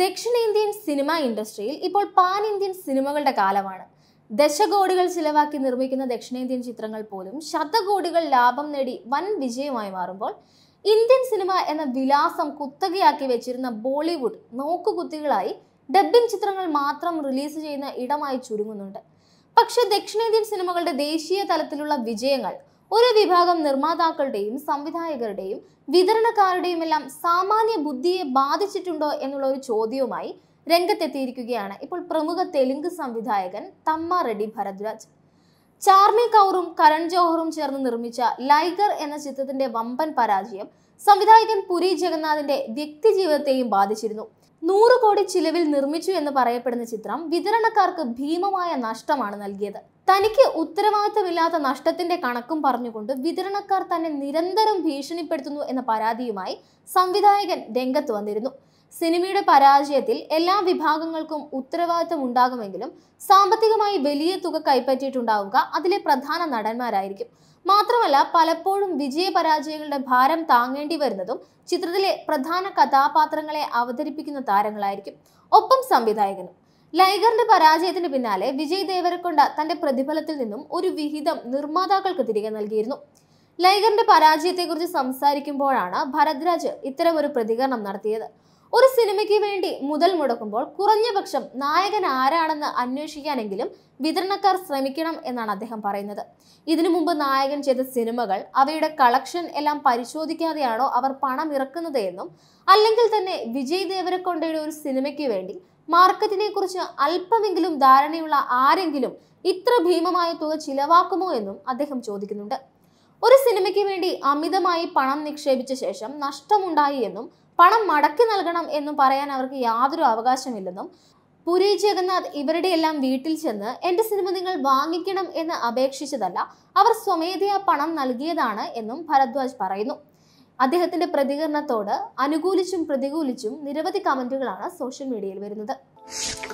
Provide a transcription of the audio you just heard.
ദക്ഷിണേന്ത്യൻ സിനിമ ഇൻഡസ്ട്രിയിൽ ഇപ്പോൾ പാൻ ഇന്ത്യൻ സിനിമകളുടെ കാലമാണ് ദശകോടികൾ ചിലവാക്കി നിർമ്മിക്കുന്ന ദക്ഷിണേന്ത്യൻ ചിത്രങ്ങൾ പോലും ശതകോടികൾ ലാഭം നേടി വൻ വിജയമായി മാറുമ്പോൾ ഇന്ത്യൻ സിനിമ എന്ന വിലാസം കുത്തകയാക്കി വെച്ചിരുന്ന ബോളിവുഡ് നോക്കുകുത്തികളായി ഡബ്ബിംഗ് ചിത്രങ്ങൾ മാത്രം റിലീസ് ചെയ്യുന്ന ഇടമായി ചുരുങ്ങുന്നുണ്ട് പക്ഷേ ദക്ഷിണേന്ത്യൻ സിനിമകളുടെ ദേശീയ തലത്തിലുള്ള വിജയങ്ങൾ ഒരു വിഭാഗം നിർമ്മാതാക്കളുടെയും സംവിധായകരുടെയും വിതരണക്കാരുടെയും എല്ലാം സാമാന്യ ബുദ്ധിയെ ബാധിച്ചിട്ടുണ്ടോ എന്നുള്ള ഒരു ചോദ്യവുമായി രംഗത്തെത്തിയിരിക്കുകയാണ് ഇപ്പോൾ പ്രമുഖ തെലുങ്ക് സംവിധായകൻ തമ്മ റെഡ്ഡി ഭരദ്വാജ് ചാർമി കൗറും കരൺ ജോഹറും ചേർന്ന് നിർമ്മിച്ച ലൈഗർ എന്ന ചിത്രത്തിന്റെ വമ്പൻ പരാജയം സംവിധായകൻ പുരി ജഗന്നാഥിന്റെ വ്യക്തിജീവിതത്തെയും ബാധിച്ചിരുന്നു നൂറ് കോടി ചിലവിൽ നിർമ്മിച്ചു എന്ന് പറയപ്പെടുന്ന ചിത്രം വിതരണക്കാർക്ക് ഭീമമായ നഷ്ടമാണ് നൽകിയത് തനിക്ക് ഉത്തരവാദിത്തമില്ലാത്ത നഷ്ടത്തിന്റെ കണക്കും പറഞ്ഞുകൊണ്ട് വിതരണക്കാർ തന്നെ നിരന്തരം ഭീഷണിപ്പെടുത്തുന്നു എന്ന പരാതിയുമായി സംവിധായകൻ രംഗത്ത് വന്നിരുന്നു സിനിമയുടെ പരാജയത്തിൽ എല്ലാ വിഭാഗങ്ങൾക്കും ഉത്തരവാദിത്തം ഉണ്ടാകുമെങ്കിലും സാമ്പത്തികമായി വലിയ തുക കൈപ്പറ്റിയിട്ടുണ്ടാവുക അതിലെ പ്രധാന നടന്മാരായിരിക്കും മാത്രമല്ല പലപ്പോഴും വിജയപരാജയങ്ങളുടെ ഭാരം താങ്ങേണ്ടി വരുന്നതും ചിത്രത്തിലെ പ്രധാന കഥാപാത്രങ്ങളെ അവതരിപ്പിക്കുന്ന താരങ്ങളായിരിക്കും ഒപ്പം സംവിധായകനും ലൈഗറിന്റെ പരാജയത്തിന് പിന്നാലെ വിജയ് ദേവരക്കൊണ്ട തന്റെ പ്രതിഫലത്തിൽ നിന്നും ഒരു വിഹിതം നിർമ്മാതാക്കൾക്ക് തിരികെ നൽകിയിരുന്നു ലൈഗറിന്റെ പരാജയത്തെക്കുറിച്ച് സംസാരിക്കുമ്പോഴാണ് ഭരദ്രാജ് ഇത്തരമൊരു പ്രതികരണം നടത്തിയത് ഒരു സിനിമയ്ക്ക് വേണ്ടി മുതൽ മുടക്കുമ്പോൾ കുറഞ്ഞ പക്ഷം നായകൻ ആരാണെന്ന് അന്വേഷിക്കാനെങ്കിലും വിതരണക്കാർ ശ്രമിക്കണം എന്നാണ് അദ്ദേഹം പറയുന്നത് ഇതിനു മുമ്പ് നായകൻ ചെയ്ത സിനിമകൾ അവയുടെ കളക്ഷൻ എല്ലാം പരിശോധിക്കാതെയാണോ അവർ പണം ഇറക്കുന്നത് എന്നും അല്ലെങ്കിൽ തന്നെ വിജയ് ദേവരക്കൊണ്ടയുടെ ഒരു സിനിമയ്ക്ക് വേണ്ടി മാർക്കറ്റിനെ കുറിച്ച് അല്പമെങ്കിലും ധാരണയുള്ള ആരെങ്കിലും ഇത്ര ഭീമമായ തുക ചിലവാക്കുമോ എന്നും അദ്ദേഹം ചോദിക്കുന്നുണ്ട് ഒരു സിനിമയ്ക്ക് വേണ്ടി അമിതമായി പണം നിക്ഷേപിച്ച ശേഷം നഷ്ടമുണ്ടായി എന്നും പണം മടക്കി നൽകണം എന്ന് പറയാൻ അവർക്ക് യാതൊരു അവകാശമില്ലെന്നും പുരി ജഗന്നാഥ് ഇവരുടെ എല്ലാം വീട്ടിൽ ചെന്ന് എന്റെ സിനിമ നിങ്ങൾ വാങ്ങിക്കണം എന്ന് അപേക്ഷിച്ചതല്ല അവർ സ്വമേധയാ പണം നൽകിയതാണ് എന്നും ഭരദ്വാജ് പറയുന്നു അദ്ദേഹത്തിന്റെ പ്രതികരണത്തോട് അനുകൂലിച്ചും പ്രതികൂലിച്ചും നിരവധി കമന്റുകളാണ് സോഷ്യൽ മീഡിയയിൽ വരുന്നത്